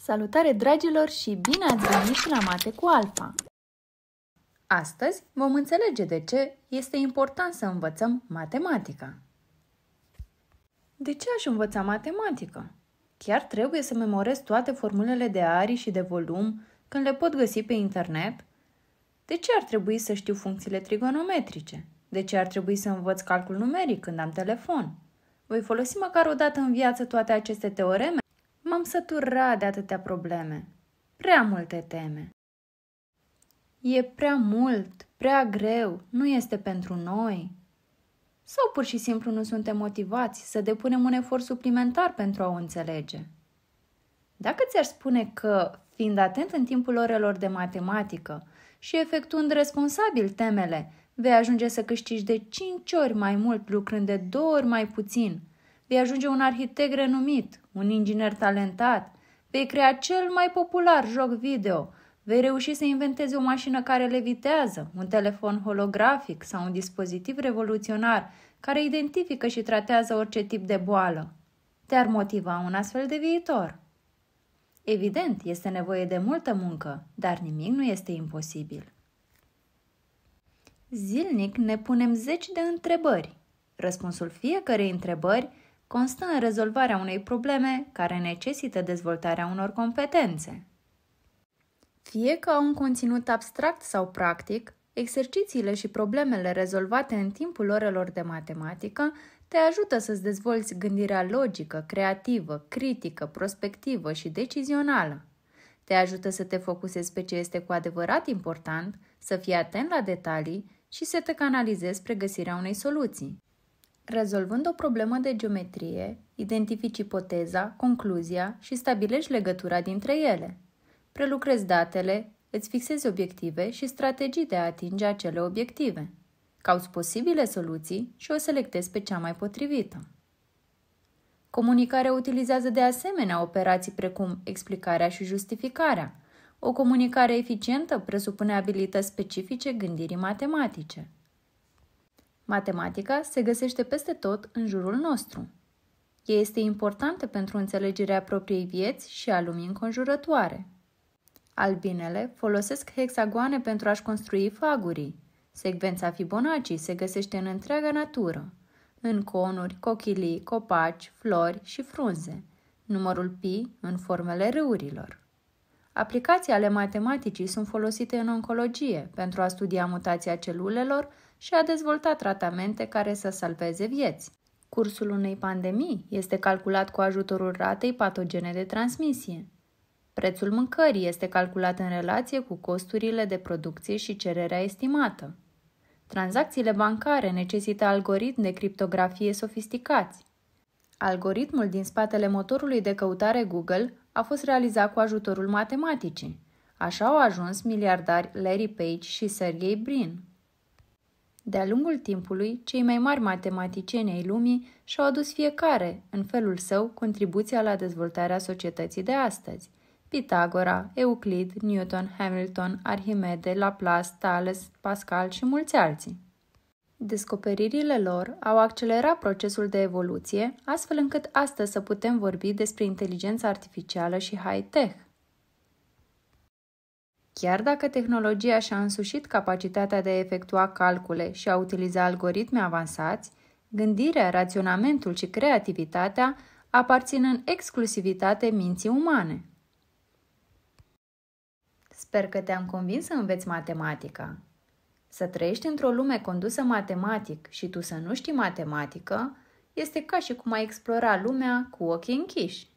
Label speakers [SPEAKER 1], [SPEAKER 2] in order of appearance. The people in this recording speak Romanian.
[SPEAKER 1] Salutare dragilor și bine ați venit la Mate cu Alfa! Astăzi vom înțelege de ce este important să învățăm matematica. De ce aș învăța matematică? Chiar trebuie să memorez toate formulele de arii și de volum când le pot găsi pe internet? De ce ar trebui să știu funcțiile trigonometrice? De ce ar trebui să învăț calcul numeric când am telefon? Voi folosi măcar o dată în viață toate aceste teoreme? M-am săturat de atâtea probleme, prea multe teme. E prea mult, prea greu, nu este pentru noi. Sau pur și simplu nu suntem motivați să depunem un efort suplimentar pentru a o înțelege. Dacă ți ar spune că, fiind atent în timpul orelor de matematică și efectuând responsabil temele, vei ajunge să câștigi de 5 ori mai mult lucrând de 2 ori mai puțin – Vei ajunge un arhitect renumit, un inginer talentat, vei crea cel mai popular joc video, vei reuși să inventezi o mașină care levitează, un telefon holografic sau un dispozitiv revoluționar care identifică și tratează orice tip de boală. Te-ar motiva un astfel de viitor. Evident, este nevoie de multă muncă, dar nimic nu este imposibil. Zilnic ne punem zeci de întrebări. Răspunsul fiecărei întrebări constă în rezolvarea unei probleme care necesită dezvoltarea unor competențe. Fie că au un conținut abstract sau practic, exercițiile și problemele rezolvate în timpul orelor de matematică te ajută să-ți dezvolți gândirea logică, creativă, critică, prospectivă și decizională. Te ajută să te focusezi pe ce este cu adevărat important, să fii atent la detalii și să te canalizezi spre găsirea unei soluții. Rezolvând o problemă de geometrie, identifici ipoteza, concluzia și stabilești legătura dintre ele. Prelucrezi datele, îți fixezi obiective și strategii de a atinge acele obiective. Cauți posibile soluții și o selectezi pe cea mai potrivită. Comunicarea utilizează de asemenea operații precum explicarea și justificarea. O comunicare eficientă presupune abilități specifice gândirii matematice. Matematica se găsește peste tot în jurul nostru. Ea este importantă pentru înțelegerea propriei vieți și a lumii înconjurătoare. Albinele folosesc hexagoane pentru a-și construi fagurii. Secvența Fibonacci se găsește în întreaga natură, în conuri, cochilii, copaci, flori și frunze, numărul pi în formele râurilor. Aplicații ale matematicii sunt folosite în oncologie pentru a studia mutația celulelor și a dezvolta tratamente care să salveze vieți. Cursul unei pandemii este calculat cu ajutorul ratei patogene de transmisie. Prețul mâncării este calculat în relație cu costurile de producție și cererea estimată. Tranzacțiile bancare necesită algoritmi de criptografie sofisticați. Algoritmul din spatele motorului de căutare Google a fost realizat cu ajutorul matematicii. Așa au ajuns miliardari Larry Page și Sergey Brin. De-a lungul timpului, cei mai mari matematicieni ai lumii și-au adus fiecare, în felul său, contribuția la dezvoltarea societății de astăzi. Pitagora, Euclid, Newton, Hamilton, Arhimede, Laplace, Thales, Pascal și mulți alții. Descoperirile lor au accelerat procesul de evoluție, astfel încât astăzi să putem vorbi despre inteligența artificială și high-tech. Chiar dacă tehnologia și-a însușit capacitatea de a efectua calcule și a utiliza algoritme avansați, gândirea, raționamentul și creativitatea aparțin în exclusivitate minții umane. Sper că te-am convins să înveți matematica. Să trăiești într-o lume condusă matematic și tu să nu știi matematică este ca și cum ai explora lumea cu ochii închiși.